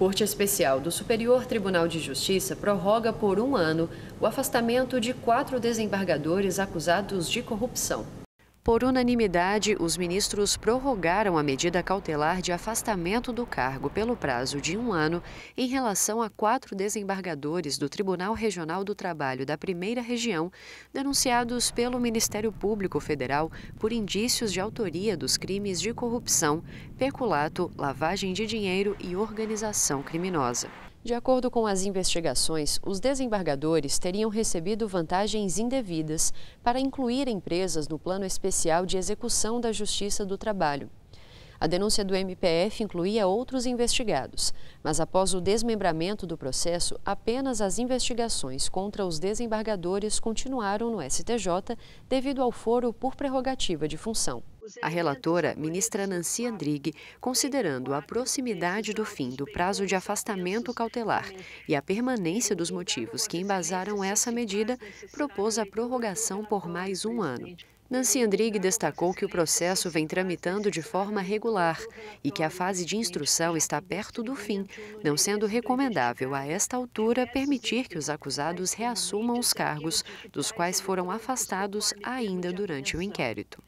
Corte Especial do Superior Tribunal de Justiça prorroga por um ano o afastamento de quatro desembargadores acusados de corrupção. Por unanimidade, os ministros prorrogaram a medida cautelar de afastamento do cargo pelo prazo de um ano em relação a quatro desembargadores do Tribunal Regional do Trabalho da Primeira Região, denunciados pelo Ministério Público Federal por indícios de autoria dos crimes de corrupção, peculato, lavagem de dinheiro e organização criminosa. De acordo com as investigações, os desembargadores teriam recebido vantagens indevidas para incluir empresas no Plano Especial de Execução da Justiça do Trabalho. A denúncia do MPF incluía outros investigados, mas após o desmembramento do processo, apenas as investigações contra os desembargadores continuaram no STJ devido ao foro por prerrogativa de função. A relatora, ministra Nancy Andrighi, considerando a proximidade do fim do prazo de afastamento cautelar e a permanência dos motivos que embasaram essa medida, propôs a prorrogação por mais um ano. Nancy Andrighi destacou que o processo vem tramitando de forma regular e que a fase de instrução está perto do fim, não sendo recomendável a esta altura permitir que os acusados reassumam os cargos dos quais foram afastados ainda durante o inquérito.